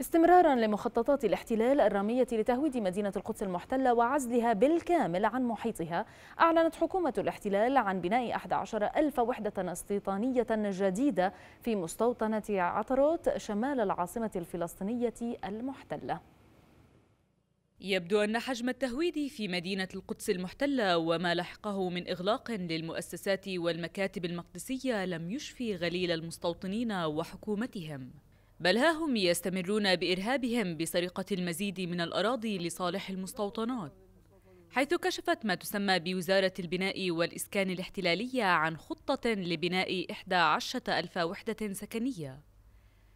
استمرارا لمخططات الاحتلال الرامية لتهويد مدينة القدس المحتلة وعزلها بالكامل عن محيطها أعلنت حكومة الاحتلال عن بناء 11 ألف وحدة استيطانية جديدة في مستوطنة عطروت شمال العاصمة الفلسطينية المحتلة يبدو أن حجم التهويد في مدينة القدس المحتلة وما لحقه من إغلاق للمؤسسات والمكاتب المقدسية لم يشفي غليل المستوطنين وحكومتهم بل ها هم يستمرون بإرهابهم بسرقة المزيد من الأراضي لصالح المستوطنات حيث كشفت ما تسمى بوزارة البناء والإسكان الاحتلالية عن خطة لبناء 11 ألف وحدة سكنية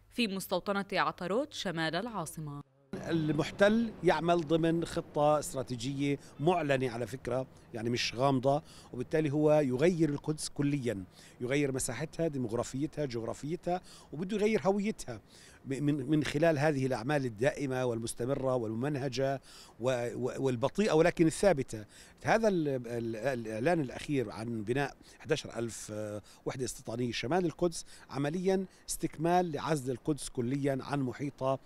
في مستوطنة عطروت شمال العاصمة المحتل يعمل ضمن خطة استراتيجية معلنة على فكرة يعني مش غامضة وبالتالي هو يغير القدس كليا يغير مساحتها ديموغرافيتها جغرافيتها وبده يغير هويتها من من خلال هذه الاعمال الدائمه والمستمره والممنهجه والبطيئه ولكن الثابته هذا الاعلان الاخير عن بناء 11000 وحده استيطانيه شمال القدس عمليا استكمال لعزل القدس كليا عن محيطها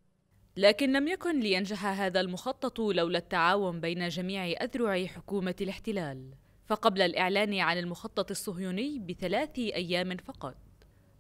لكن لم يكن لينجح هذا المخطط لولا التعاون بين جميع أذرع حكومة الاحتلال فقبل الإعلان عن المخطط الصهيوني بثلاث أيام فقط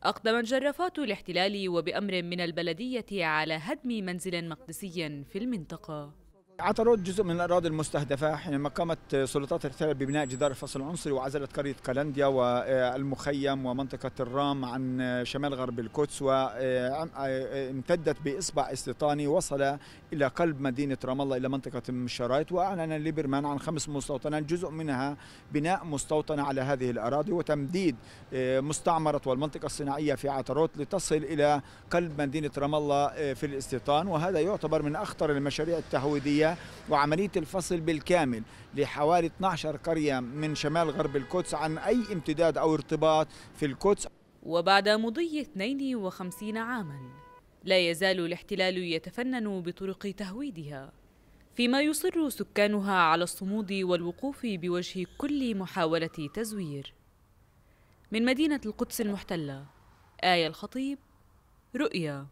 أقدمت جرافات الاحتلال وبأمر من البلدية على هدم منزل مقدسي في المنطقة عطرود جزء من الأراضي المستهدفة حينما قامت سلطات الاحتلال ببناء جدار الفصل العنصري وعزلت قرية قلنديا والمخيم ومنطقة الرام عن شمال غرب القدس وامتدت بإصبع استيطاني وصل إلى قلب مدينة رام الله إلى منطقة الشرايط وأعلن ليبرمان عن خمس مستوطنات جزء منها بناء مستوطنة على هذه الأراضي وتمديد مستعمرة والمنطقة الصناعية في عطرود لتصل إلى قلب مدينة رام الله في الاستيطان وهذا يعتبر من أخطر المشاريع التهويدية وعملية الفصل بالكامل لحوالي 12 قرية من شمال غرب القدس عن أي امتداد أو ارتباط في القدس وبعد مضي 52 عاماً لا يزال الاحتلال يتفنن بطرق تهويدها فيما يصر سكانها على الصمود والوقوف بوجه كل محاولة تزوير من مدينة القدس المحتلة آية الخطيب رؤيا